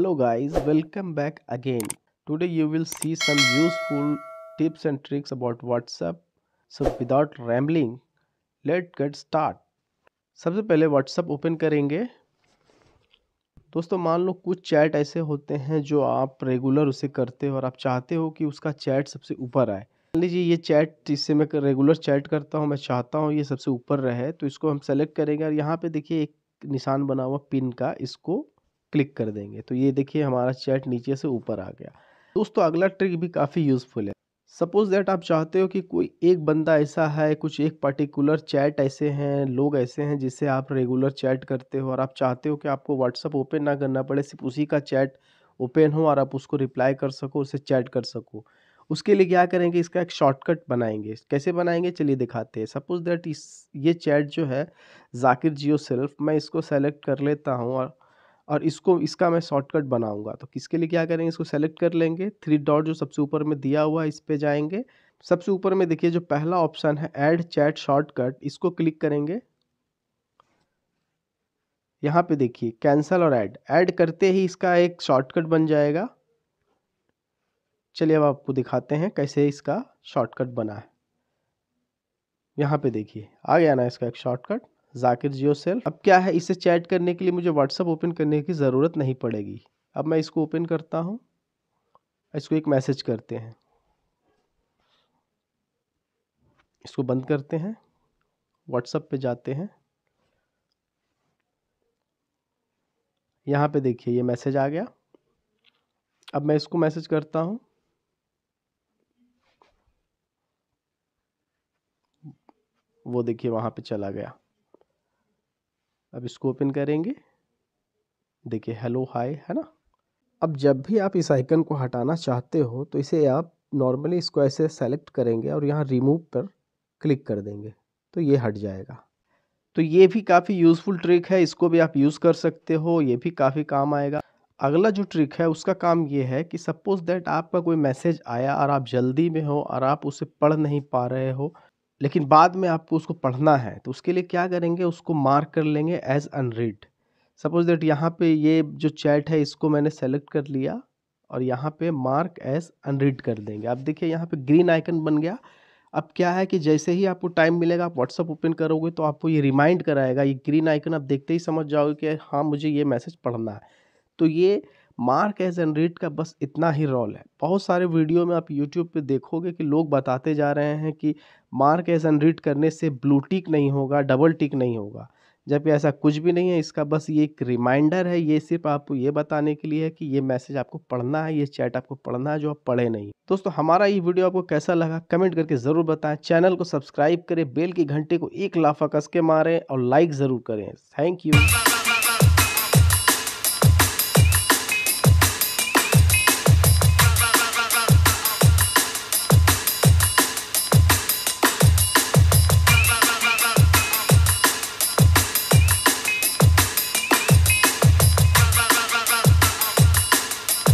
hello guys welcome back again today you will see some useful tips and tricks about whatsapp so without rambling let's get start सबसे पहले whatsapp open करेंगे दोस्तों मान लो कुछ chat ऐसे होते हैं जो आप रेगुलर उसे करते हो और आप चाहते हो कि उसका चैट सबसे ऊपर आए मान लीजिए ये चैट जिससे मैं रेगुलर चैट करता हूँ मैं चाहता हूँ ये सबसे ऊपर रहे तो इसको हम सेलेक्ट करेंगे और यहाँ पे देखिए एक निशान बना हुआ पिन का इसको क्लिक कर देंगे तो ये देखिए हमारा चैट नीचे से ऊपर आ गया दोस्तों अगला ट्रिक भी काफ़ी यूज़फुल है सपोज़ दैट आप चाहते हो कि कोई एक बंदा ऐसा है कुछ एक पर्टिकुलर चैट ऐसे हैं लोग ऐसे हैं जिससे आप रेगुलर चैट करते हो और आप चाहते हो कि आपको व्हाट्सअप ओपन ना करना पड़े सिर्फ उसी का चैट ओपन हो और आप उसको रिप्लाई कर सको उसे चैट कर सको उसके लिए क्या करेंगे इसका एक शॉर्टकट बनाएंगे कैसे बनाएंगे चलिए दिखाते हैं सपोज़ दैट इस ये चैट जो है जाकिर जियो सेल्फ मैं इसको सेलेक्ट कर लेता हूँ और और इसको इसका मैं शॉर्टकट बनाऊंगा तो किसके लिए क्या करेंगे इसको सेलेक्ट कर लेंगे थ्री डॉट जो सबसे ऊपर में दिया हुआ है इस पर जाएंगे सबसे ऊपर में देखिए जो पहला ऑप्शन है ऐड चैट शॉर्टकट इसको क्लिक करेंगे यहाँ पे देखिए कैंसल और ऐड ऐड करते ही इसका एक शॉर्टकट बन जाएगा चलिए अब आपको दिखाते हैं कैसे इसका शॉर्टकट बना है यहाँ पे देखिए आ गया ना इसका एक शॉर्टकट जाकिर जियो सेल अब क्या है इसे चैट करने के लिए मुझे व्हाट्सअप ओपन करने की ज़रूरत नहीं पड़ेगी अब मैं इसको ओपन करता हूँ इसको एक मैसेज करते हैं इसको बंद करते हैं व्हाट्सअप पे जाते हैं यहाँ पे देखिए ये मैसेज आ गया अब मैं इसको मैसेज करता हूँ वो देखिए वहाँ पे चला गया अब इसको ओपन करेंगे देखिए हेलो हाय है ना अब जब भी आप इस आइकन को हटाना चाहते हो तो इसे आप नॉर्मली इसको ऐसे सेलेक्ट करेंगे और यहाँ रिमूव पर क्लिक कर देंगे तो ये हट जाएगा तो ये भी काफ़ी यूज़फुल ट्रिक है इसको भी आप यूज़ कर सकते हो ये भी काफ़ी काम आएगा अगला जो ट्रिक है उसका काम ये है कि सपोज़ दैट आपका कोई मैसेज आया और आप जल्दी में हो और आप उसे पढ़ नहीं पा रहे हो लेकिन बाद में आपको उसको पढ़ना है तो उसके लिए क्या करेंगे उसको मार्क कर लेंगे एज अनरीड सपोज दैट यहाँ पे ये जो चैट है इसको मैंने सेलेक्ट कर लिया और यहाँ पे मार्क एज अनरीड कर देंगे आप देखिए यहाँ पे ग्रीन आइकन बन गया अब क्या है कि जैसे ही आपको टाइम मिलेगा आप व्हाट्सअप ओपन करोगे तो आपको ये रिमाइंड कराएगा ये ग्रीन आइकन आप देखते ही समझ जाओगे कि हाँ मुझे ये मैसेज पढ़ना है तो ये मार्क एज एंड रीड का बस इतना ही रोल है बहुत सारे वीडियो में आप यूट्यूब पे देखोगे कि लोग बताते जा रहे हैं कि मार्क एज एंड रीड करने से ब्लू टिक नहीं होगा डबल टिक नहीं होगा जबकि ऐसा कुछ भी नहीं है इसका बस ये एक रिमाइंडर है ये सिर्फ आपको ये बताने के लिए है कि ये मैसेज आपको पढ़ना है ये चैट आपको पढ़ना है जो आप पढ़े नहीं दोस्तों हमारा ये वीडियो आपको कैसा लगा कमेंट करके ज़रूर बताएं चैनल को सब्सक्राइब करें बेल की घंटे को एक लाफा कस के मारें और लाइक ज़रूर करें थैंक यू